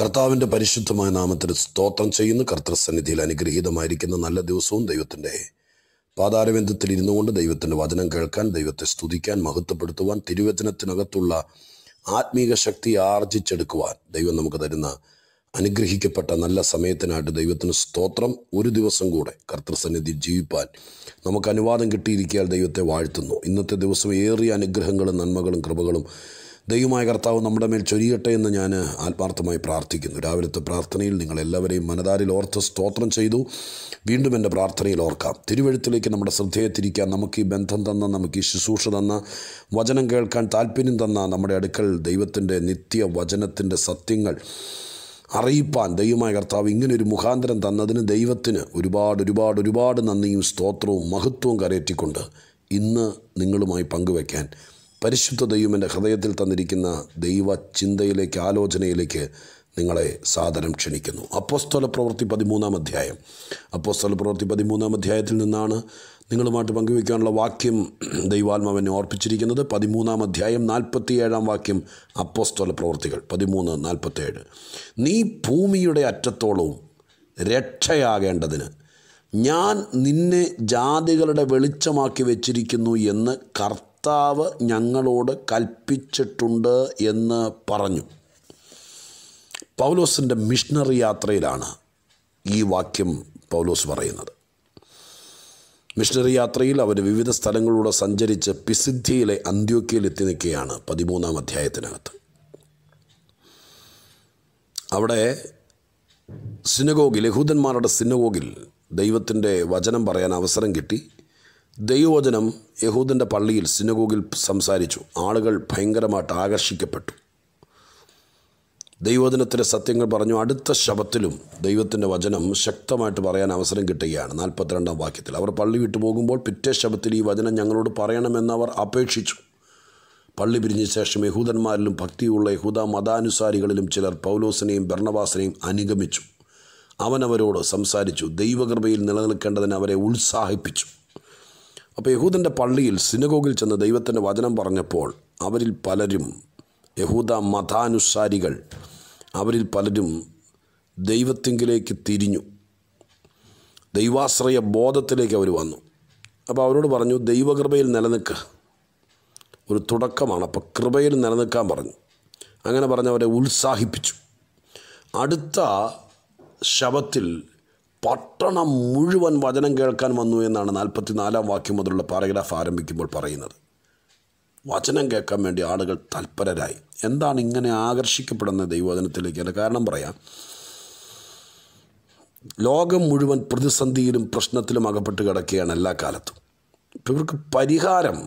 കർത്താവിൻ്റെ പരിശുദ്ധമായ നാമത്തിന് സ്തോത്രം ചെയ്യുന്ന കർത്തൃസന്നിധിയിൽ അനുഗ്രഹീതമായിരിക്കുന്ന നല്ല ദിവസവും ദൈവത്തിൻ്റെ പാതാരബന്ധത്തിൽ ഇരുന്നു കൊണ്ട് ദൈവത്തിൻ്റെ വചനം കേൾക്കാൻ ദൈവത്തെ സ്തുതിക്കാൻ മഹത്വപ്പെടുത്തുവാൻ തിരുവചനത്തിനകത്തുള്ള ആത്മീക ശക്തി ആർജിച്ചെടുക്കുവാൻ ദൈവം നമുക്ക് തരുന്ന അനുഗ്രഹിക്കപ്പെട്ട നല്ല സമയത്തിനായിട്ട് ദൈവത്തിന് സ്തോത്രം ഒരു ദിവസം കൂടെ കർത്തൃസന്നിധി ജീവിപ്പാൻ നമുക്ക് അനുവാദം കിട്ടിയിരിക്കാൻ ദൈവത്തെ വാഴ്ത്തുന്നു ഇന്നത്തെ ദിവസം ഏറിയ അനുഗ്രഹങ്ങളും നന്മകളും കൃപകളും ദൈവമായ കർത്താവ് നമ്മുടെ മേൽ ചൊരിയട്ടെ എന്ന് ഞാൻ ആത്മാർത്ഥമായി പ്രാർത്ഥിക്കുന്നു രാവിലത്തെ പ്രാർത്ഥനയിൽ എല്ലാവരെയും മനതാരിൽ ഓർത്ത് സ്തോത്രം ചെയ്തു വീണ്ടും എൻ്റെ പ്രാർത്ഥനയിൽ ഓർക്കാം തിരുവഴുത്തിലേക്ക് നമ്മുടെ ശ്രദ്ധയെ തിരിക്കാൻ നമുക്ക് ഈ ബന്ധം തന്ന നമുക്ക് ഈ ശുശ്രൂഷ തന്ന വചനം കേൾക്കാൻ താല്പര്യം തന്ന നമ്മുടെ അടുക്കൽ ദൈവത്തിൻ്റെ നിത്യ വചനത്തിൻ്റെ സത്യങ്ങൾ അറിയിപ്പാൻ ദൈവമായ കർത്താവ് ഇങ്ങനൊരു മുഖാന്തരം തന്നതിന് ദൈവത്തിന് ഒരുപാട് ഒരുപാട് ഒരുപാട് നന്ദിയും സ്തോത്രവും മഹത്വവും കരയറ്റിക്കൊണ്ട് ഇന്ന് നിങ്ങളുമായി പങ്കുവയ്ക്കാൻ പരിശുദ്ധ ദൈവം ഹൃദയത്തിൽ തന്നിരിക്കുന്ന ദൈവ ചിന്തയിലേക്ക് ആലോചനയിലേക്ക് നിങ്ങളെ സാദരം ക്ഷണിക്കുന്നു അപ്പോസ്തല പ്രവൃത്തി പതിമൂന്നാം അധ്യായം അപ്പോസ്തല പ്രവൃത്തി പതിമൂന്നാം അധ്യായത്തിൽ നിന്നാണ് നിങ്ങളുമായിട്ട് പങ്കുവയ്ക്കാനുള്ള വാക്യം ദൈവാത്മാവ് ഓർപ്പിച്ചിരിക്കുന്നത് പതിമൂന്നാം അധ്യായം നാൽപ്പത്തിയേഴാം വാക്യം അപ്പോസ്തല പ്രവൃത്തികൾ പതിമൂന്ന് നാൽപ്പത്തേഴ് നീ ഭൂമിയുടെ അറ്റത്തോളവും രക്ഷയാകേണ്ടതിന് ഞാൻ നിന്നെ ജാതികളുടെ വെളിച്ചമാക്കി വെച്ചിരിക്കുന്നു എന്ന് കർത്ത കർത്താവ് ഞങ്ങളോട് കൽപ്പിച്ചിട്ടുണ്ട് എന്ന് പറഞ്ഞു പൗലോസിൻ്റെ മിഷണറി യാത്രയിലാണ് ഈ വാക്യം പൗലോസ് പറയുന്നത് മിഷണറി യാത്രയിൽ അവർ വിവിധ സ്ഥലങ്ങളിലൂടെ സഞ്ചരിച്ച് പിസിദ്ധിയിലെ അന്ത്യോക്കയിൽ എത്തി നിൽക്കുകയാണ് പതിമൂന്നാം അധ്യായത്തിനകത്ത് അവിടെ സിനഗോഗിൽ യഹൂദന്മാരുടെ സിനഗോഗിൽ ദൈവത്തിൻ്റെ വചനം പറയാൻ അവസരം കിട്ടി ദൈവവചനം യഹൂദൻ്റെ പള്ളിയിൽ സിനഗോഗിൽ സംസാരിച്ചു ആളുകൾ ഭയങ്കരമായിട്ട് ആകർഷിക്കപ്പെട്ടു ദൈവവചനത്തിൻ്റെ സത്യങ്ങൾ പറഞ്ഞു അടുത്ത ശബത്തിലും ദൈവത്തിൻ്റെ വചനം ശക്തമായിട്ട് പറയാൻ അവസരം കിട്ടുകയാണ് നാൽപ്പത്തിരണ്ടാം വാക്യത്തിൽ അവർ പള്ളി വിട്ടു പോകുമ്പോൾ പിറ്റേ ശബത്തിൽ ഈ വചനം ഞങ്ങളോട് പറയണമെന്ന് അവർ അപേക്ഷിച്ചു പള്ളി പിരിഞ്ഞ ശേഷം യഹൂദന്മാരിലും ഭക്തിയുള്ള യഹൂദ മതാനുസാരികളിലും ചിലർ പൗലോസിനെയും ഭരണവാസനെയും അനുഗമിച്ചു അവനവരോട് സംസാരിച്ചു ദൈവകൃപയിൽ നിലനിൽക്കേണ്ടതിന് അവരെ ഉത്സാഹിപ്പിച്ചു അപ്പോൾ യഹൂദൻ്റെ പള്ളിയിൽ സിനഗോഗിൽ ചെന്ന് ദൈവത്തിൻ്റെ വചനം പറഞ്ഞപ്പോൾ അവരിൽ പലരും യഹൂദ മതാനുസാരികൾ അവരിൽ പലരും ദൈവത്തിങ്കിലേക്ക് തിരിഞ്ഞു ദൈവാശ്രയ ബോധത്തിലേക്ക് അവർ വന്നു അപ്പോൾ അവരോട് പറഞ്ഞു ദൈവകൃപയിൽ നിലനിൽക്കുക ഒരു തുടക്കമാണ് അപ്പോൾ കൃപയിൽ നിലനിൽക്കാൻ പറഞ്ഞു അങ്ങനെ പറഞ്ഞ് അവരെ ഉത്സാഹിപ്പിച്ചു അടുത്ത ശവത്തിൽ പട്ടണം മുഴുവൻ വചനം കേൾക്കാൻ വന്നു എന്നാണ് നാൽപ്പത്തിനാലാം വാക്യം മുതലുള്ള പാരഗ്രാഫ് ആരംഭിക്കുമ്പോൾ പറയുന്നത് വചനം കേൾക്കാൻ വേണ്ടി ആളുകൾ തൽപരരായി എന്താണ് ഇങ്ങനെ ആകർഷിക്കപ്പെടുന്ന ദൈവവചനത്തിലേക്ക് എൻ്റെ കാരണം പറയാം ലോകം മുഴുവൻ പ്രതിസന്ധിയിലും പ്രശ്നത്തിലും അകപ്പെട്ട് കിടക്കുകയാണ് എല്ലാ കാലത്തും ഇപ്പം ഇവർക്ക് പരിഹാരം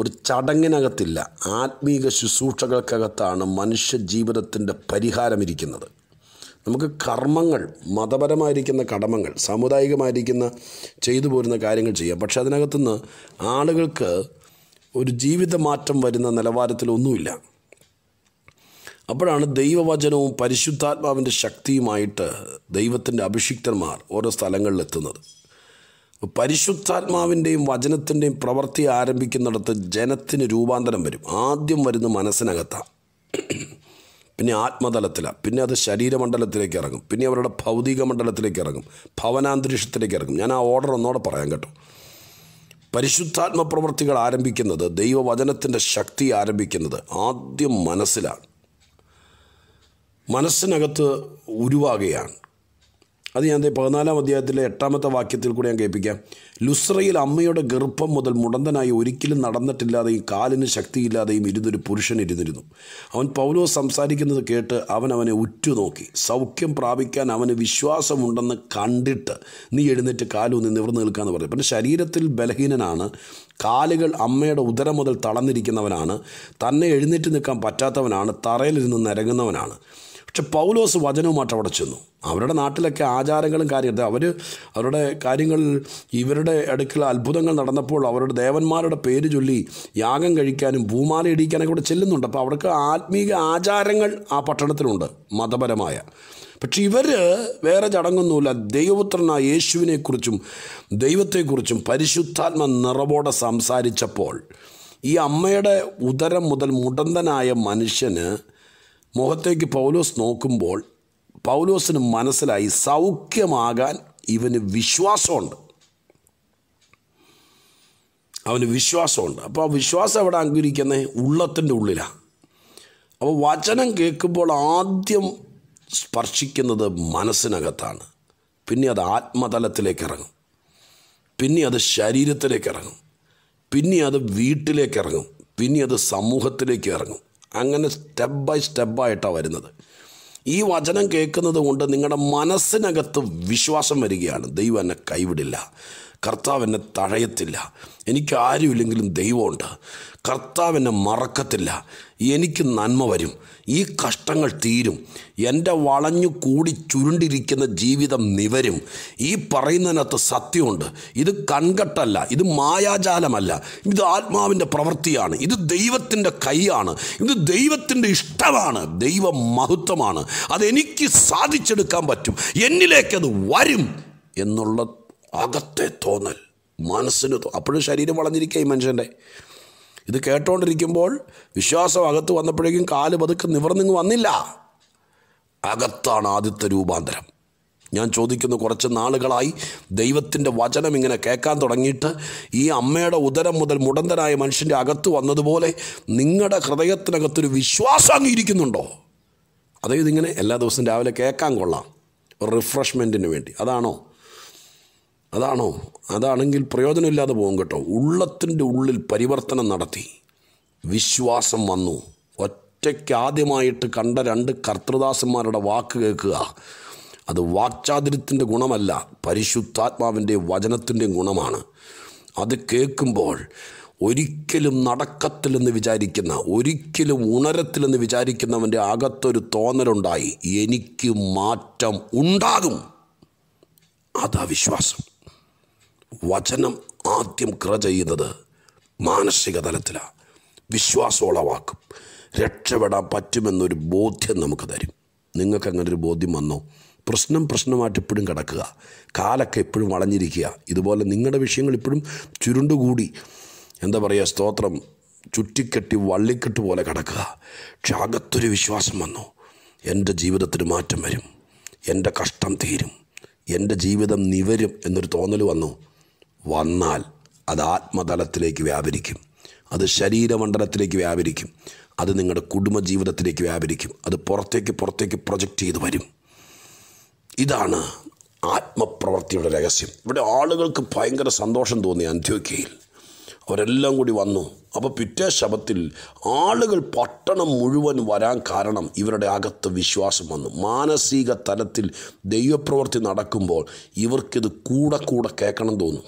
ഒരു ചടങ്ങിനകത്തില്ല ആത്മീക ശുശ്രൂഷകൾക്കകത്താണ് മനുഷ്യ ജീവിതത്തിൻ്റെ പരിഹാരം ഇരിക്കുന്നത് നമുക്ക് കർമ്മങ്ങൾ മതപരമായിരിക്കുന്ന കടമകൾ സാമുദായികമായിരിക്കുന്ന ചെയ്തു പോരുന്ന കാര്യങ്ങൾ ചെയ്യാം പക്ഷേ അതിനകത്തുനിന്ന് ആളുകൾക്ക് ഒരു ജീവിതമാറ്റം വരുന്ന നിലവാരത്തിലൊന്നുമില്ല അപ്പോഴാണ് ദൈവവചനവും പരിശുദ്ധാത്മാവിൻ്റെ ശക്തിയുമായിട്ട് ദൈവത്തിൻ്റെ അഭിഷിക്തന്മാർ ഓരോ സ്ഥലങ്ങളിലെത്തുന്നത് പരിശുദ്ധാത്മാവിൻ്റെയും വചനത്തിൻ്റെയും പ്രവൃത്തി ആരംഭിക്കുന്നിടത്ത് ജനത്തിന് രൂപാന്തരം വരും ആദ്യം വരുന്ന മനസ്സിനകത്താണ് പിന്നെ ആത്മതലത്തിലാണ് പിന്നെ അത് ശരീരമണ്ഡലത്തിലേക്ക് ഇറങ്ങും പിന്നെ അവരുടെ ഭൗതിക മണ്ഡലത്തിലേക്ക് ഇറങ്ങും ഭവനാന്തരീക്ഷത്തിലേക്ക് ഇറങ്ങും ഞാൻ ആ ഓർഡർ ഒന്നോടെ പറയാം കേട്ടോ പരിശുദ്ധാത്മ പ്രവൃത്തികൾ ആരംഭിക്കുന്നത് ദൈവവചനത്തിൻ്റെ ശക്തി ആരംഭിക്കുന്നത് ആദ്യം മനസ്സിലാണ് മനസ്സിനകത്ത് ഉരുവാകുകയാണ് അത് ഞാൻ പതിനാലാം അധ്യായത്തിലെ എട്ടാമത്തെ വാക്യത്തിൽ കൂടെ ഞാൻ കേൾപ്പിക്കാം ലുസ്രയിൽ അമ്മയുടെ ഗർഭം മുതൽ മുടന്തനായി ഒരിക്കലും നടന്നിട്ടില്ലാതെയും കാലിന് ശക്തിയില്ലാതെയും ഇരുന്നൊരു പുരുഷൻ ഇരുന്നിരുന്നു അവൻ പൗലോ സംസാരിക്കുന്നത് കേട്ട് അവൻ അവനെ ഉറ്റുനോക്കി സൗഖ്യം പ്രാപിക്കാൻ അവന് വിശ്വാസമുണ്ടെന്ന് കണ്ടിട്ട് നീ എഴുന്നേറ്റ് കാലൊന്ന് നിവർന്നു നിൽക്കാമെന്ന് പറഞ്ഞു പിന്നെ ശരീരത്തിൽ ബലഹീനനാണ് കാലുകൾ അമ്മയുടെ ഉദരം മുതൽ തളന്നിരിക്കുന്നവനാണ് തന്നെ എഴുന്നേറ്റ് നിൽക്കാൻ പറ്റാത്തവനാണ് തറയിലിരുന്ന് നരങ്ങുന്നവനാണ് പക്ഷെ പൗലോസ് വചനവുമായിട്ട് അവിടെ ചെന്നു അവരുടെ നാട്ടിലൊക്കെ ആചാരങ്ങളും കാര്യത്തെ അവർ അവരുടെ കാര്യങ്ങൾ ഇവരുടെ അടുക്കൽ അത്ഭുതങ്ങൾ നടന്നപ്പോൾ അവരുടെ ദേവന്മാരുടെ പേര് ചൊല്ലി യാഗം കഴിക്കാനും ഭൂമാല ഇടിക്കാനൊക്കെ ഇവിടെ ചെല്ലുന്നുണ്ട് അപ്പോൾ അവർക്ക് ആത്മീക ആചാരങ്ങൾ ആ പട്ടണത്തിലുണ്ട് മതപരമായ പക്ഷെ ഇവർ വേറെ ചടങ്ങൊന്നുമില്ല ദൈവപുത്രനായ യേശുവിനെക്കുറിച്ചും ദൈവത്തെക്കുറിച്ചും പരിശുദ്ധാത്മ നിറവോടെ സംസാരിച്ചപ്പോൾ ഈ അമ്മയുടെ ഉദരം മുതൽ മുടന്തനായ മനുഷ്യന് മുഖത്തേക്ക് പൗലോസ് നോക്കുമ്പോൾ പൗലോസിന് മനസ്സിലായി സൗഖ്യമാകാൻ ഇവന് വിശ്വാസമുണ്ട് അവന് വിശ്വാസമുണ്ട് അപ്പോൾ ആ വിശ്വാസം എവിടെ അംഗീകരിക്കുന്നത് ഉള്ളത്തിൻ്റെ ഉള്ളിലാണ് അപ്പോൾ വചനം കേൾക്കുമ്പോൾ ആദ്യം സ്പർശിക്കുന്നത് മനസ്സിനകത്താണ് പിന്നെ അത് ആത്മതലത്തിലേക്ക് ഇറങ്ങും പിന്നെ അത് ശരീരത്തിലേക്ക് ഇറങ്ങും പിന്നെ അത് വീട്ടിലേക്ക് ഇറങ്ങും പിന്നെ അത് സമൂഹത്തിലേക്ക് ഇറങ്ങും അങ്ങനെ സ്റ്റെപ്പ് ബൈ സ്റ്റെപ്പായിട്ടാണ് വരുന്നത് ഈ വചനം കേൾക്കുന്നത് കൊണ്ട് നിങ്ങളുടെ മനസ്സിനകത്ത് വിശ്വാസം വരികയാണ് ദൈവം എന്നെ കൈവിടില്ല കർത്താവ് എന്നെ തഴയത്തില്ല എനിക്ക് ആരുമില്ലെങ്കിലും ദൈവമുണ്ട് കർത്താവ് എന്നെ മറക്കത്തില്ല എനിക്ക് നന്മ വരും ഈ കഷ്ടങ്ങൾ തീരും എൻ്റെ വളഞ്ഞു കൂടി ചുരുണ്ടിരിക്കുന്ന ജീവിതം നിവരും ഈ പറയുന്നതിനകത്ത് സത്യമുണ്ട് ഇത് കൺകട്ടല്ല ഇത് മായാജാലമല്ല ഇത് ആത്മാവിൻ്റെ പ്രവൃത്തിയാണ് ഇത് ദൈവത്തിൻ്റെ കൈയാണ് ഇത് ദൈവത്തിൻ്റെ ഇഷ്ടമാണ് ദൈവ മഹത്വമാണ് അതെനിക്ക് സാധിച്ചെടുക്കാൻ പറ്റും എന്നിലേക്കത് വരും എന്നുള്ള അകത്തെ തോന്നൽ മനസ്സിന് അപ്പോഴും ശരീരം വളഞ്ഞിരിക്കുക ഈ മനുഷ്യൻ്റെ ഇത് കേട്ടോണ്ടിരിക്കുമ്പോൾ വിശ്വാസം അകത്ത് വന്നപ്പോഴേക്കും കാല് പതുക്കെ നിവർന്നിങ് വന്നില്ല അകത്താണ് ആദ്യത്തെ രൂപാന്തരം ഞാൻ ചോദിക്കുന്നു കുറച്ച് നാളുകളായി ദൈവത്തിൻ്റെ വചനം ഇങ്ങനെ കേൾക്കാൻ തുടങ്ങിയിട്ട് ഈ അമ്മയുടെ ഉദരം മുതൽ മുടന്തനായ മനുഷ്യൻ്റെ അകത്ത് വന്നതുപോലെ നിങ്ങളുടെ ഹൃദയത്തിനകത്തൊരു വിശ്വാസം അംഗീകരിക്കുന്നുണ്ടോ അതായത് ഇങ്ങനെ എല്ലാ ദിവസവും രാവിലെ കേൾക്കാൻ കൊള്ളാം റിഫ്രഷ്മെൻറ്റിന് വേണ്ടി അതാണോ അതാണോ അതാണെങ്കിൽ പ്രയോജനമില്ലാതെ പോകും കേട്ടോ ഉള്ളത്തിൻ്റെ ഉള്ളിൽ പരിവർത്തനം നടത്തി വിശ്വാസം വന്നു ഒറ്റയ്ക്ക് ആദ്യമായിട്ട് കണ്ട രണ്ട് കർത്തൃദാസന്മാരുടെ വാക്ക് കേൾക്കുക അത് വാക്ചാതുര്യത്തിൻ്റെ ഗുണമല്ല പരിശുദ്ധാത്മാവിൻ്റെ വചനത്തിൻ്റെയും ഗുണമാണ് അത് കേൾക്കുമ്പോൾ ഒരിക്കലും നടക്കത്തില്ലെന്ന് വിചാരിക്കുന്ന ഒരിക്കലും ഉണരത്തില്ലെന്ന് വിചാരിക്കുന്നവൻ്റെ അകത്തൊരു തോന്നലുണ്ടായി എനിക്ക് മാറ്റം ഉണ്ടാകും അതാ വിശ്വാസം വചനം ആദ്യം ക്ര ചെയ്യുന്നത് മാനസിക തലത്തിലാണ് വിശ്വാസമുളവാക്കും രക്ഷപ്പെടാൻ പറ്റുമെന്നൊരു ബോധ്യം നമുക്ക് തരും നിങ്ങൾക്ക് അങ്ങനെ ഒരു ബോധ്യം വന്നോ പ്രശ്നം പ്രശ്നമായിട്ട് ഇപ്പോഴും കിടക്കുക കാലൊക്കെ എപ്പോഴും വളഞ്ഞിരിക്കുക ഇതുപോലെ നിങ്ങളുടെ വിഷയങ്ങൾ ഇപ്പോഴും ചുരുണ്ടുകൂടി എന്താ പറയുക സ്തോത്രം ചുറ്റിക്കെട്ടി വള്ളിക്കെട്ട് പോലെ കിടക്കുക പക്ഷെ അകത്തൊരു വിശ്വാസം വന്നു എൻ്റെ ജീവിതത്തിന് മാറ്റം വരും എൻ്റെ കഷ്ടം തീരും എൻ്റെ ജീവിതം നിവരും എന്നൊരു തോന്നൽ വന്നു വന്നാൽ അത് ആത്മതലത്തിലേക്ക് വ്യാപരിക്കും അത് ശരീരമണ്ഡലത്തിലേക്ക് വ്യാപരിക്കും അത് നിങ്ങളുടെ കുടുംബജീവിതത്തിലേക്ക് വ്യാപരിക്കും അത് പുറത്തേക്ക് പുറത്തേക്ക് പ്രൊജക്റ്റ് ചെയ്ത് വരും ഇതാണ് ആത്മപ്രവൃത്തിയുടെ രഹസ്യം ഇവിടെ ആളുകൾക്ക് ഭയങ്കര സന്തോഷം തോന്നി അന്ത്യോക്കയിൽ അവരെല്ലാം കൂടി വന്നു അപ്പോൾ പിറ്റേ ശബത്തിൽ ആളുകൾ പട്ടണം മുഴുവൻ വരാൻ കാരണം ഇവരുടെ അകത്ത് വിശ്വാസം വന്നു മാനസിക തലത്തിൽ ദൈവപ്രവൃത്തി നടക്കുമ്പോൾ ഇവർക്കിത് കൂടെ കൂടെ കേൾക്കണം തോന്നും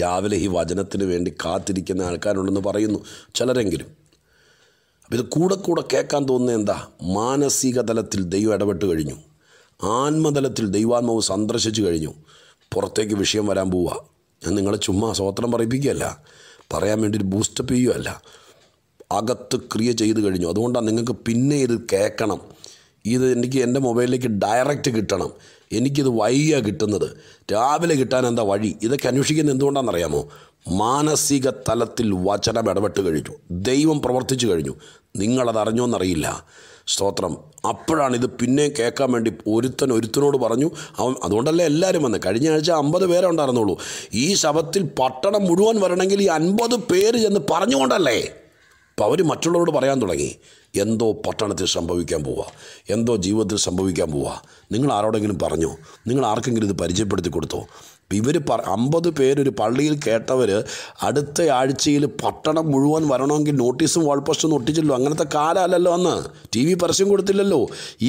രാവിലെ ഈ വചനത്തിന് വേണ്ടി കാത്തിരിക്കുന്ന ആൾക്കാരുണ്ടെന്ന് പറയുന്നു ചിലരെങ്കിലും അപ്പം ഇത് കൂടെ കൂടെ കേൾക്കാൻ തോന്നുന്ന എന്താ മാനസിക തലത്തിൽ ദൈവം ഇടപെട്ട് കഴിഞ്ഞു ആത്മതലത്തിൽ ദൈവാത്മാവ് സന്ദർശിച്ചു കഴിഞ്ഞു പുറത്തേക്ക് വിഷയം വരാൻ പോവുക ഞാൻ നിങ്ങളെ ചുമ്മാ സ്വോത്രം പറയിപ്പിക്കുകയല്ല പറയാൻ വേണ്ടി ഒരു ബൂസ്റ്റപ്പ് ചെയ്യുകയല്ല അകത്ത് ക്രിയ ചെയ്ത് കഴിഞ്ഞു അതുകൊണ്ടാണ് നിങ്ങൾക്ക് പിന്നെ ഇത് കേൾക്കണം ഇത് എനിക്ക് എൻ്റെ മൊബൈലിലേക്ക് ഡയറക്റ്റ് കിട്ടണം എനിക്കിത് വൈകിയാണ് കിട്ടുന്നത് രാവിലെ കിട്ടാൻ എന്താ വഴി ഇതൊക്കെ അന്വേഷിക്കുന്നത് എന്തുകൊണ്ടാണെന്നറിയാമോ മാനസിക തലത്തിൽ വചനം ഇടപെട്ട് കഴിഞ്ഞു ദൈവം പ്രവർത്തിച്ചു കഴിഞ്ഞു നിങ്ങളത് എന്നറിയില്ല സ്തോത്രം അപ്പോഴാണ് ഇത് പിന്നെ കേൾക്കാൻ വേണ്ടി ഒരുത്തൻ ഒരുത്തനോട് പറഞ്ഞു അവൻ അതുകൊണ്ടല്ലേ എല്ലാവരും വന്ന് കഴിഞ്ഞ ആഴ്ച അമ്പത് പേരെ ഉണ്ടായിരുന്നുള്ളൂ ഈ ശവത്തിൽ പട്ടണം മുഴുവൻ വരണമെങ്കിൽ ഈ അൻപത് പേര് ചെന്ന് പറഞ്ഞുകൊണ്ടല്ലേ അപ്പോൾ അവർ മറ്റുള്ളവരോട് പറയാൻ തുടങ്ങി എന്തോ പട്ടണത്തിൽ സംഭവിക്കാൻ പോവാ എന്തോ ജീവിതത്തിൽ സംഭവിക്കാൻ പോവാ നിങ്ങൾ ആരോടെങ്കിലും പറഞ്ഞോ നിങ്ങൾ ആർക്കെങ്കിലും ഇത് പരിചയപ്പെടുത്തി കൊടുത്തോ ഇവർ പ അമ്പത് പേരൊരു പള്ളിയിൽ കേട്ടവർ അടുത്ത ആഴ്ചയിൽ പട്ടണം മുഴുവൻ വരണമെങ്കിൽ നോട്ടീസും വാൾപോസ്റ്റും ഒട്ടിച്ചില്ലോ അങ്ങനത്തെ കാലമല്ലല്ലോ അന്ന് ടി വി പരസ്യം കൊടുത്തില്ലല്ലോ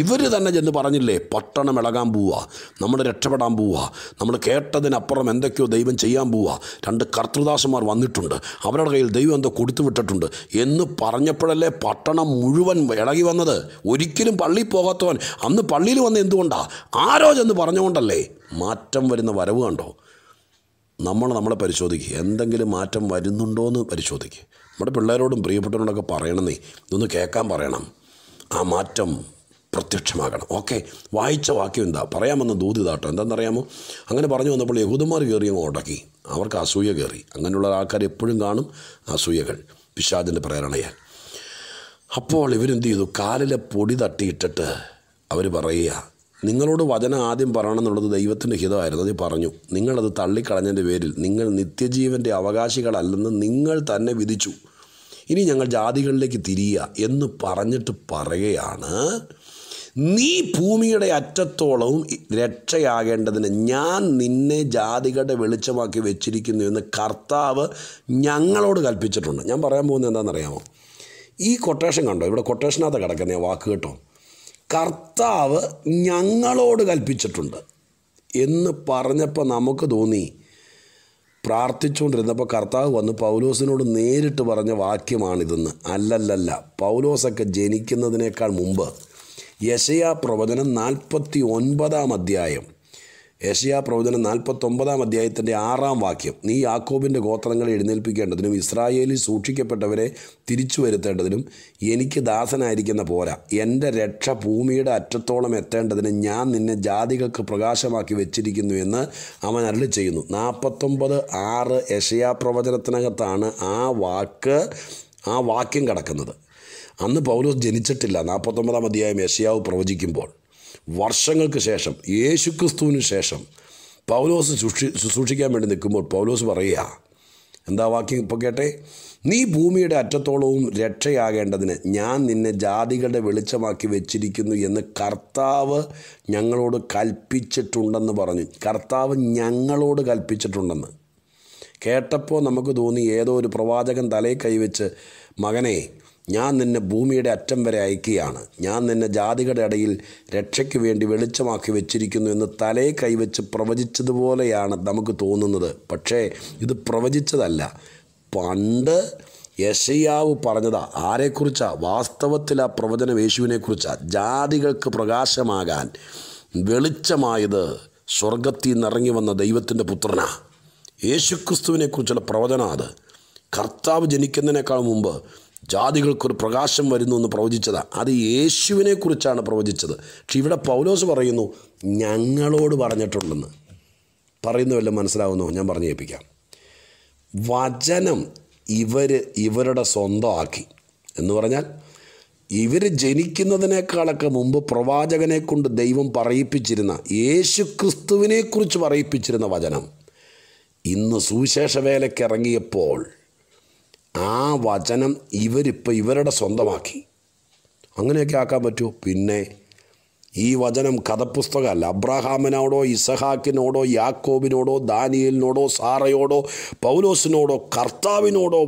ഇവർ തന്നെ ചെന്ന് പറഞ്ഞില്ലേ പട്ടണം ഇളകാൻ പോവുക നമ്മൾ രക്ഷപ്പെടാൻ പോവുക നമ്മൾ കേട്ടതിനപ്പുറം എന്തൊക്കെയോ ദൈവം ചെയ്യാൻ പോവുക രണ്ട് കർത്തൃദാസന്മാർ വന്നിട്ടുണ്ട് അവരുടെ കയ്യിൽ ദൈവം എന്തോ കൊടുത്തു വിട്ടിട്ടുണ്ട് എന്ന് പറഞ്ഞപ്പോഴല്ലേ പട്ടണം മുഴുവൻ ഇളകി വന്നത് ഒരിക്കലും പള്ളിയിൽ പോകാത്തവൻ അന്ന് പള്ളിയിൽ വന്ന് എന്തുകൊണ്ടാണ് ആരോ ചെന്ന് പറഞ്ഞുകൊണ്ടല്ലേ മാറ്റം വരുന്ന വരവ് കണ്ടോ നമ്മൾ നമ്മളെ പരിശോധിക്കുക എന്തെങ്കിലും മാറ്റം വരുന്നുണ്ടോ എന്ന് പരിശോധിക്കുക നമ്മുടെ പിള്ളേരോടും പ്രിയപ്പെട്ടവരോടൊക്കെ പറയണമെന്നേ ഇതൊന്ന് കേൾക്കാൻ പറയണം ആ മാറ്റം പ്രത്യക്ഷമാകണം ഓക്കെ വായിച്ച വാക്യം എന്താ പറയാൻ വന്ന ദൂത് ഇതാട്ടോ എന്താണെന്നറിയാമോ അങ്ങനെ പറഞ്ഞു വന്നപ്പോൾ യഹൂദന്മാർ കയറി ഓടക്കി അവർക്ക് അസൂയ കയറി അങ്ങനെയുള്ള ആൾക്കാർ എപ്പോഴും കാണും അസൂയകൾ പിശാദിൻ്റെ പ്രേരണയാൽ അപ്പോൾ ഇവരെന്ത് ചെയ്തു കാലിലെ പൊടി തട്ടിയിട്ടിട്ട് അവർ പറയുക നിങ്ങളോട് വചനം ആദ്യം പറയണം എന്നുള്ളത് ദൈവത്തിൻ്റെ ഹിതമായിരുന്നു അത് പറഞ്ഞു നിങ്ങളത് തള്ളിക്കളഞ്ഞതിൻ്റെ പേരിൽ നിങ്ങൾ നിത്യജീവൻ്റെ അവകാശികളല്ലെന്ന് നിങ്ങൾ തന്നെ വിധിച്ചു ഇനി ഞങ്ങൾ ജാതികളിലേക്ക് തിരിയുക എന്ന് പറഞ്ഞിട്ട് പറയുകയാണ് നീ ഭൂമിയുടെ അറ്റത്തോളവും രക്ഷയാകേണ്ടതിന് ഞാൻ നിന്നെ ജാതികളുടെ വെളിച്ചമാക്കി വെച്ചിരിക്കുന്നു എന്ന് കർത്താവ് ഞങ്ങളോട് കൽപ്പിച്ചിട്ടുണ്ട് ഞാൻ പറയാൻ പോകുന്നത് എന്താണെന്നറിയാമോ ഈ കൊട്ടേഷൻ കണ്ടോ ഇവിടെ കൊട്ടേഷനകത്ത് കിടക്കുന്ന വാക്ക് കേട്ടോ കർത്താവ് ഞങ്ങളോട് കൽപ്പിച്ചിട്ടുണ്ട് എന്ന് പറഞ്ഞപ്പോൾ നമുക്ക് തോന്നി പ്രാർത്ഥിച്ചുകൊണ്ടിരുന്നപ്പോൾ കർത്താവ് വന്ന് പൗലോസിനോട് നേരിട്ട് പറഞ്ഞ വാക്യമാണിതെന്ന് അല്ലല്ലല്ല പൗലോസൊക്കെ ജനിക്കുന്നതിനേക്കാൾ മുമ്പ് യശയാ പ്രവചനം നാൽപ്പത്തി ഒൻപതാം അധ്യായം ഏഷ്യാ പ്രവചനം നാൽപ്പത്തൊമ്പതാം അധ്യായത്തിൻ്റെ ആറാം വാക്യം നീ യാക്കോബിൻ്റെ ഗോത്രങ്ങളെ എഴുന്നേൽപ്പിക്കേണ്ടതിനും ഇസ്രായേലിൽ സൂക്ഷിക്കപ്പെട്ടവരെ തിരിച്ചു വരുത്തേണ്ടതിനും എനിക്ക് ദാസനായിരിക്കുന്ന പോരാ എൻ്റെ രക്ഷ ഭൂമിയുടെ അറ്റത്തോളം എത്തേണ്ടതിന് ഞാൻ നിന്നെ ജാതികൾക്ക് പ്രകാശമാക്കി വെച്ചിരിക്കുന്നു എന്ന് അവൻ അരളി ചെയ്യുന്നു നാൽപ്പത്തൊമ്പത് ആറ് ഏഷ്യാ പ്രവചനത്തിനകത്താണ് ആ വാക്ക് ആ വാക്യം കിടക്കുന്നത് അന്ന് പൗലോസ് ജനിച്ചിട്ടില്ല നാൽപ്പത്തൊമ്പതാം അധ്യായം യഷയാവ് പ്രവചിക്കുമ്പോൾ വർഷങ്ങൾക്ക് ശേഷം യേശുക്രിസ്തുവിന് ശേഷം പൗലോസ് ശുശ്രൂ ശുശ്രൂഷിക്കാൻ വേണ്ടി നിൽക്കുമ്പോൾ പൗലോസ് പറയുക എന്താ വാക്യം ഇപ്പോൾ കേട്ടെ നീ ഭൂമിയുടെ അറ്റത്തോളവും രക്ഷയാകേണ്ടതിന് ഞാൻ നിന്നെ ജാതികളുടെ വെളിച്ചമാക്കി വെച്ചിരിക്കുന്നു എന്ന് കർത്താവ് ഞങ്ങളോട് കൽപ്പിച്ചിട്ടുണ്ടെന്ന് പറഞ്ഞു കർത്താവ് ഞങ്ങളോട് കൽപ്പിച്ചിട്ടുണ്ടെന്ന് കേട്ടപ്പോൾ നമുക്ക് തോന്നി ഏതോ ഒരു പ്രവാചകൻ തലയിൽ കൈവച്ച് മകനെ ഞാൻ നിന്നെ ഭൂമിയുടെ അറ്റം വരെ അയക്കുകയാണ് ഞാൻ നിന്നെ ജാതികളുടെ ഇടയിൽ രക്ഷയ്ക്ക് വേണ്ടി വെളിച്ചമാക്കി വെച്ചിരിക്കുന്നു എന്ന് തലയെ കൈവച്ച് പ്രവചിച്ചതുപോലെയാണ് നമുക്ക് തോന്നുന്നത് പക്ഷേ ഇത് പ്രവചിച്ചതല്ല പണ്ട് യശയാവ് പറഞ്ഞതാ ആരെക്കുറിച്ചാ വാസ്തവത്തിൽ ആ പ്രവചനം യേശുവിനെക്കുറിച്ചാ ജാതികൾക്ക് പ്രകാശമാകാൻ വെളിച്ചമായത് സ്വർഗത്തിൽ നിന്നിറങ്ങി വന്ന ദൈവത്തിൻ്റെ പുത്രനാ യേശുക്രിസ്തുവിനെക്കുറിച്ചുള്ള പ്രവചനം അത് കർത്താവ് ജനിക്കുന്നതിനേക്കാൾ മുമ്പ് ജാതികൾക്കൊരു പ്രകാശം വരുന്നു എന്ന് പ്രവചിച്ചതാണ് അത് യേശുവിനെ കുറിച്ചാണ് പ്രവചിച്ചത് പക്ഷെ ഇവിടെ പൗലോസ് പറയുന്നു ഞങ്ങളോട് പറഞ്ഞിട്ടുണ്ടെന്ന് പറയുന്ന മനസ്സിലാവുന്നു ഞാൻ പറഞ്ഞു ഏൽപ്പിക്കാം വചനം ഇവർ ഇവരുടെ സ്വന്തമാക്കി എന്ന് പറഞ്ഞാൽ ഇവർ ജനിക്കുന്നതിനേക്കാളൊക്കെ മുമ്പ് പ്രവാചകനെ കൊണ്ട് ദൈവം പറയിപ്പിച്ചിരുന്ന യേശു ക്രിസ്തുവിനെക്കുറിച്ച് പറയിപ്പിച്ചിരുന്ന വചനം ഇന്ന് സുവിശേഷ വേലയ്ക്കിറങ്ങിയപ്പോൾ ആ വചനം ഇവരിപ്പോൾ ഇവരുടെ സ്വന്തമാക്കി അങ്ങനെയൊക്കെ ആക്കാൻ പറ്റുമോ പിന്നെ ഈ വചനം കഥപ്പുസ്തകമല്ല അബ്രഹാമിനോടോ ഇസഹാക്കിനോടോ യാക്കോബിനോടോ ദാനിയലിനോടോ സാറയോടോ പൗലോസിനോടോ കർത്താവിനോടോ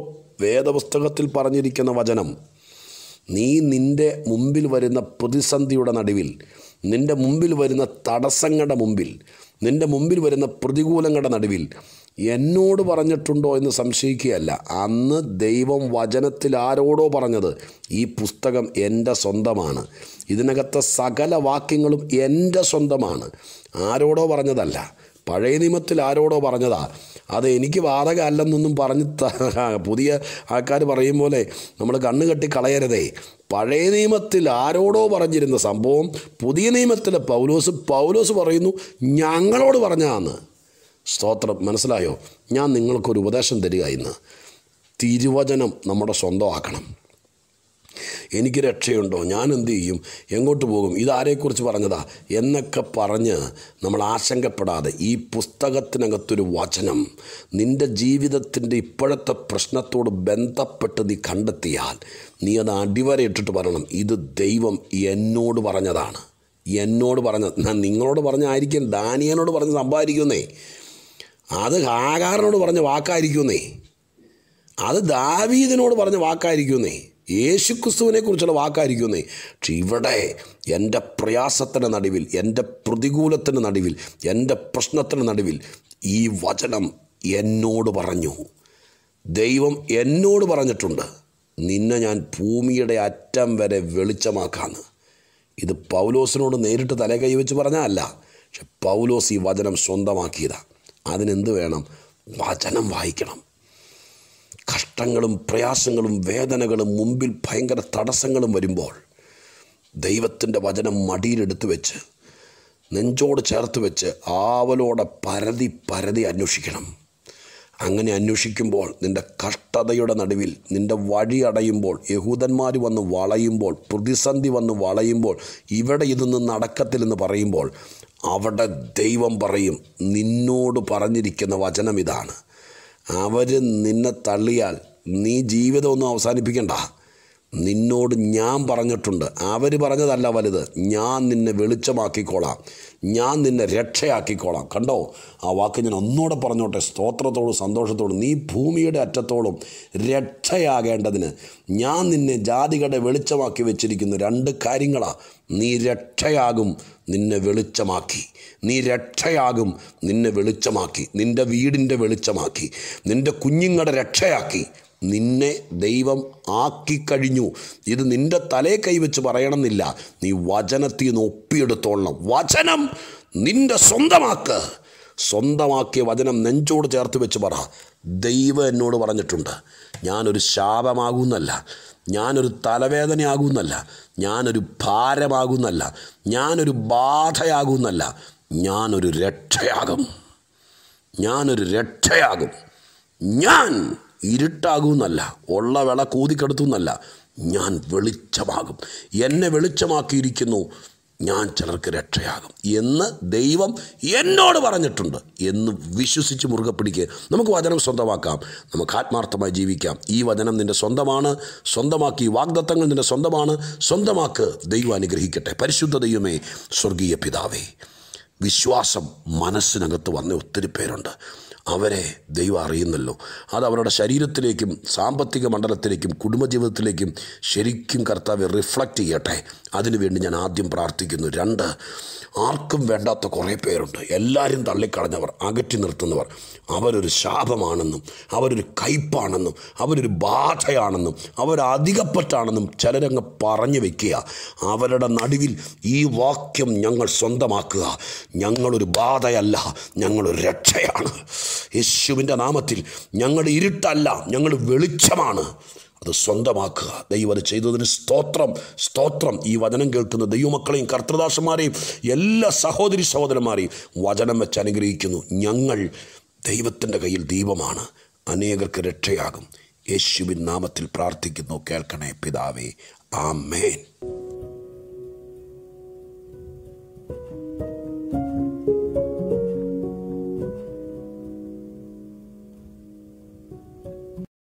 വേദപുസ്തകത്തിൽ പറഞ്ഞിരിക്കുന്ന വചനം നീ നിൻ്റെ മുമ്പിൽ വരുന്ന പ്രതിസന്ധിയുടെ നടുവിൽ നിൻ്റെ മുമ്പിൽ വരുന്ന തടസ്സങ്ങളുടെ മുമ്പിൽ നിൻ്റെ മുമ്പിൽ വരുന്ന പ്രതികൂലങ്ങളുടെ നടുവിൽ എന്നോട് പറഞ്ഞിട്ടുണ്ടോ എന്ന് സംശയിക്കുകയല്ല അന്ന് ദൈവം വചനത്തിൽ ആരോടോ പറഞ്ഞത് ഈ പുസ്തകം എൻ്റെ സ്വന്തമാണ് ഇതിനകത്തെ സകല വാക്യങ്ങളും എൻ്റെ സ്വന്തമാണ് ആരോടോ പറഞ്ഞതല്ല പഴയ നിയമത്തിൽ ആരോടോ പറഞ്ഞതാ അത് എനിക്ക് ബാധകമല്ലെന്നൊന്നും പറഞ്ഞ് പുതിയ ആൾക്കാർ പറയും പോലെ നമ്മൾ കണ്ണ് കെട്ടി കളയരുതേ പഴയ നിയമത്തിൽ ആരോടോ പറഞ്ഞിരുന്ന സംഭവം പുതിയ നിയമത്തിലെ പൗലോസ് പൗലോസ് പറയുന്നു ഞങ്ങളോട് പറഞ്ഞതാന്ന് സ്തോത്രം മനസ്സിലായോ ഞാൻ നിങ്ങൾക്കൊരു ഉപദേശം തരിക ഇന്ന് തിരുവചനം നമ്മുടെ സ്വന്തമാക്കണം എനിക്ക് രക്ഷയുണ്ടോ ഞാൻ എന്തു ചെയ്യും എങ്ങോട്ട് പോകും ഇതാരെക്കുറിച്ച് പറഞ്ഞതാ എന്നൊക്കെ പറഞ്ഞ് നമ്മൾ ആശങ്കപ്പെടാതെ ഈ പുസ്തകത്തിനകത്തൊരു വചനം നിൻ്റെ ജീവിതത്തിൻ്റെ ഇപ്പോഴത്തെ പ്രശ്നത്തോട് ബന്ധപ്പെട്ട് നീ കണ്ടെത്തിയാൽ നീ അത് അടിവരയിട്ടിട്ട് പറയണം ഇത് ദൈവം എന്നോട് പറഞ്ഞതാണ് എന്നോട് പറഞ്ഞത് ഞാൻ നിങ്ങളോട് പറഞ്ഞായിരിക്കും ദാനിയനോട് പറഞ്ഞ് സംഭവിക്കുന്നേ അത് ഹാകാരനോട് പറഞ്ഞ വാക്കായിരിക്കുന്നേ അത് ദാവീദിനോട് പറഞ്ഞ വാക്കായിരിക്കുന്നേ യേശുക്രിസ്തുവിനെ കുറിച്ചുള്ള വാക്കായിരിക്കുന്നേ പക്ഷെ ഇവിടെ എൻ്റെ പ്രയാസത്തിൻ്റെ നടുവിൽ എൻ്റെ പ്രതികൂലത്തിൻ്റെ നടുവിൽ എൻ്റെ പ്രശ്നത്തിൻ്റെ നടുവിൽ ഈ വചനം എന്നോട് പറഞ്ഞു ദൈവം എന്നോട് പറഞ്ഞിട്ടുണ്ട് നിന്നെ ഞാൻ ഭൂമിയുടെ അറ്റം വരെ വെളിച്ചമാക്കാന്ന് ഇത് പൗലോസിനോട് നേരിട്ട് തലകൈ വെച്ച് അല്ല പക്ഷെ പൗലോസ് ഈ വചനം സ്വന്തമാക്കിയതാണ് അതിനെന്ത് വേണം വചനം വായിക്കണം കഷ്ടങ്ങളും പ്രയാസങ്ങളും വേദനകളും മുമ്പിൽ ഭയങ്കര തടസ്സങ്ങളും വരുമ്പോൾ ദൈവത്തിൻ്റെ വചനം മടിയിലെടുത്ത് വെച്ച് നെഞ്ചോട് ചേർത്ത് വെച്ച് ആവലോടെ പരതി പരതി അന്വേഷിക്കണം അങ്ങനെ അന്വേഷിക്കുമ്പോൾ നിൻ്റെ കഷ്ടതയുടെ നടുവിൽ നിൻ്റെ വഴി അടയുമ്പോൾ യഹൂദന്മാർ വന്ന് വളയുമ്പോൾ പ്രതിസന്ധി വന്ന് വളയുമ്പോൾ ഇവിടെ ഇതൊന്നും നടക്കത്തില്ലെന്ന് പറയുമ്പോൾ അവിടെ ദൈവം പറയും നിന്നോട് പറഞ്ഞിരിക്കുന്ന വചനം ഇതാണ് അവർ നിന്നെ തള്ളിയാൽ നീ ജീവിതമൊന്നും അവസാനിപ്പിക്കണ്ട നിന്നോട് ഞാൻ പറഞ്ഞിട്ടുണ്ട് അവർ പറഞ്ഞതല്ല വലുത് ഞാൻ നിന്നെ വെളിച്ചമാക്കിക്കോളാം ഞാൻ നിന്നെ രക്ഷയാക്കിക്കോളാം കണ്ടോ ആ വാക്ക് ഞാൻ ഒന്നുകൂടെ പറഞ്ഞോട്ടെ സ്തോത്രത്തോടും സന്തോഷത്തോടും നീ ഭൂമിയുടെ അറ്റത്തോളം രക്ഷയാകേണ്ടതിന് ഞാൻ നിന്നെ ജാതികളുടെ വെളിച്ചമാക്കി വെച്ചിരിക്കുന്നു രണ്ട് കാര്യങ്ങളാണ് നീ രക്ഷയാകും നിന്നെ വെളിച്ചമാക്കി നീ രക്ഷയാകും നിന്നെ വെളിച്ചമാക്കി നിൻ്റെ വീടിൻ്റെ വെളിച്ചമാക്കി നിൻ്റെ കുഞ്ഞുങ്ങളുടെ രക്ഷയാക്കി നിന്നെ ദൈവം ആക്കിക്കഴിഞ്ഞു ഇത് നിൻ്റെ തലേ കൈവച്ച് പറയണമെന്നില്ല നീ വചനത്തിൽ നിന്ന് ഒപ്പിയെടുത്തോളണം വചനം നിൻ്റെ സ്വന്തമാക്ക് സ്വന്തമാക്കിയ വചനം നെഞ്ചോട് ചേർത്ത് വെച്ച് പറ ദൈവം എന്നോട് പറഞ്ഞിട്ടുണ്ട് ഞാനൊരു ശാപമാകുന്നല്ല ഞാനൊരു തലവേദനയാകുന്നല്ല ഞാനൊരു ഭാരമാകുന്നല്ല ഞാനൊരു ബാധയാകുന്നല്ല ഞാനൊരു രക്ഷയാകും ഞാനൊരു രക്ഷയാകും ഞാൻ ഇരുട്ടാകുമെന്നല്ല ഉള്ള വിള കൂതിക്കെടുത്തുമെന്നല്ല ഞാൻ വെളിച്ചമാകും എന്നെ വെളിച്ചമാക്കിയിരിക്കുന്നു ഞാൻ ചിലർക്ക് രക്ഷയാകും എന്ന് ദൈവം എന്നോട് പറഞ്ഞിട്ടുണ്ട് എന്ന് വിശ്വസിച്ച് മുറുകെ പിടിക്കുക നമുക്ക് വചനം സ്വന്തമാക്കാം നമുക്ക് ആത്മാർത്ഥമായി ജീവിക്കാം ഈ വചനം നിൻ്റെ സ്വന്തമാണ് സ്വന്തമാക്കി വാഗ്ദത്തങ്ങൾ നിൻ്റെ സ്വന്തമാണ് സ്വന്തമാക്ക് ദൈവം അനുഗ്രഹിക്കട്ടെ പരിശുദ്ധ ദൈവമേ സ്വർഗീയ പിതാവേ വിശ്വാസം മനസ്സിനകത്ത് വന്ന ഒത്തിരി പേരുണ്ട് അവരെ ദൈവം അറിയുന്നല്ലോ അത് അവരുടെ ശരീരത്തിലേക്കും സാമ്പത്തിക മണ്ഡലത്തിലേക്കും കുടുംബജീവിതത്തിലേക്കും ശരിക്കും കർത്താവ് റിഫ്ലക്റ്റ് ചെയ്യട്ടെ അതിനുവേണ്ടി ഞാൻ ആദ്യം പ്രാർത്ഥിക്കുന്നു രണ്ട് ആർക്കും വേണ്ടാത്ത കുറേ പേരുണ്ട് എല്ലാവരും തള്ളിക്കളഞ്ഞവർ അകറ്റി നിർത്തുന്നവർ അവരൊരു ശാപമാണെന്നും അവരൊരു കയ്പാണെന്നും അവരൊരു ബാധയാണെന്നും അവരധികപ്പെട്ടാണെന്നും ചിലരങ്ങ് പറഞ്ഞു വയ്ക്കുക അവരുടെ നടുവിൽ ഈ വാക്യം ഞങ്ങൾ സ്വന്തമാക്കുക ഞങ്ങളൊരു ബാധയല്ല ഞങ്ങളൊരു രക്ഷയാണ് യേശുവിൻ്റെ നാമത്തിൽ ഞങ്ങൾ ഇരുട്ടല്ല ഞങ്ങൾ വെളിച്ചമാണ് അത് സ്വന്തമാക്കുക ദൈവം അത് ചെയ്തതിന് സ്തോത്രം സ്തോത്രം ഈ വചനം കേൾക്കുന്ന ദൈവമക്കളെയും കർത്തദാസന്മാരെയും എല്ലാ സഹോദരി സഹോദരന്മാരെയും വചനം വെച്ച് അനുഗ്രഹിക്കുന്നു ഞങ്ങൾ ദൈവത്തിൻ്റെ കയ്യിൽ ദീപമാണ് അനേകർക്ക് രക്ഷയാകും യേശുവിൻ നാമത്തിൽ പ്രാർത്ഥിക്കുന്നു കേൾക്കണേ പിതാവേ ആമേൻ